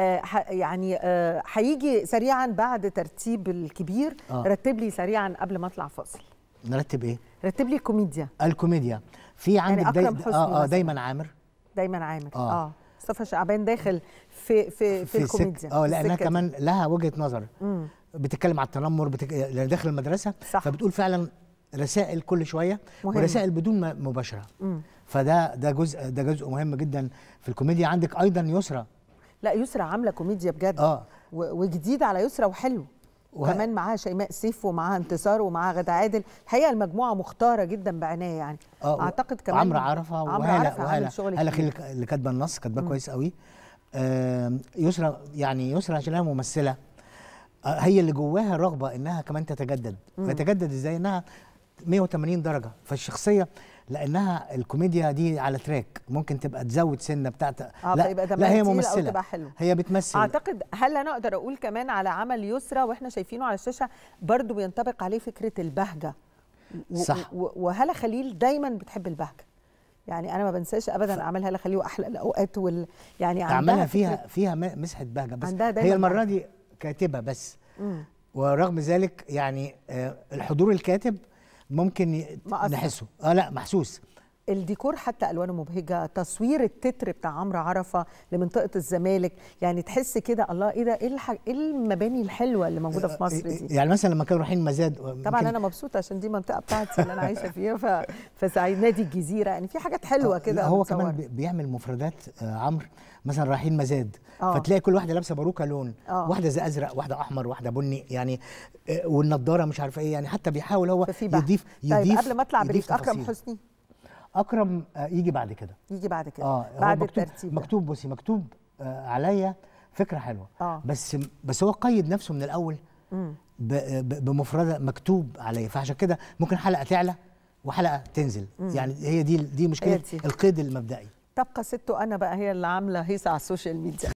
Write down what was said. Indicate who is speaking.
Speaker 1: آه، يعني آه، هيجي سريعا بعد ترتيب الكبير آه. رتب لي سريعا قبل ما اطلع فاصل نرتب ايه رتب لي كوميديا
Speaker 2: الكوميديا في يعني عندك يعني أكرم آه، حسني آه, آه دايما عامر
Speaker 1: دايما عامر اه, آه. مصطفى شعبان داخل في في في, في الكوميديا اه لانها كمان
Speaker 2: لها وجهه نظر مم. بتتكلم على التنمر بتك... داخل المدرسه صح. فبتقول فعلا رسائل كل شويه مهم. ورسائل بدون مباشره مم. فده ده جزء ده جزء مهم جدا في الكوميديا عندك ايضا يسرى لا
Speaker 1: يسرى عامله كوميديا بجد اه وجديد على يسرى وحلو وكمان معاها شيماء سيف ومعاها انتصار ومعاها غدا عادل الحقيقه المجموعه مختاره جدا بعنايه يعني آه اعتقد كمان عمرو عرفه وهلا وهلا
Speaker 2: هلا اللي كاتبه النص كاتباه كويس قوي يعني آه يسرى يعني يسرى عشان هي ممثله هي اللي جواها رغبه انها كمان تتجدد فتجدد ازاي انها 180 درجه فالشخصيه لانها الكوميديا دي على تراك ممكن تبقى تزود سنه بتاعت آه لا, طيب، لا هي ممثله تبقى حلو. هي بتمثل
Speaker 1: اعتقد هل انا اقدر اقول كمان على عمل يسرى واحنا شايفينه على الشاشه برضو بينطبق عليه فكره البهجه صح وهلا خليل دايما بتحب البهجه يعني انا ما بنساش ابدا اعمال هلا خليل واحلى الاوقات وال يعني عندها فيها
Speaker 2: فيها مسحه بهجه بس هي المره دي كاتبه بس مم. ورغم ذلك يعني آه، الحضور الكاتب ممكن نحسه اه لا محسوس
Speaker 1: الديكور حتى الوانه مبهجه تصوير التتر بتاع عمرو عرفه لمنطقه الزمالك يعني تحس كده الله ايه ده ايه الح... ايه المباني الحلوه اللي موجوده في مصر دي
Speaker 2: يعني مثلا لما كانوا رايحين مزاد آه، طبعا انا
Speaker 1: مبسوطه عشان دي منطقه بتاعتي اللي انا عايشه فيها ف... فسعيد نادي الجزيره يعني
Speaker 2: في حاجات حلوه آه، كده هو متصور. كمان بيعمل مفردات آه، عمرو مثلا رايحين مزاد أوه. فتلاقي كل واحده لابسه باروكه لون أوه. واحده زي ازرق واحده احمر واحده بني يعني والنضاره مش عارفه ايه يعني حتى بيحاول هو يضيف يضيف طيب قبل ما اطلع بريف اكرم حسني اكرم آه، يجي بعد كده
Speaker 1: يجي بعد كده آه بعد مكتوب
Speaker 2: الترتيب مكتوب بصي مكتوب آه عليا فكره حلوه آه. بس بس هو قيد نفسه من الاول بمفرده مكتوب عليا فعشان كده ممكن حلقه تعلى وحلقه تنزل مم. يعني هي دي دي مشكله القيد المبدئي
Speaker 1: تبقى ست انا بقى هي اللي عامله هيصه على السوشيال ميديا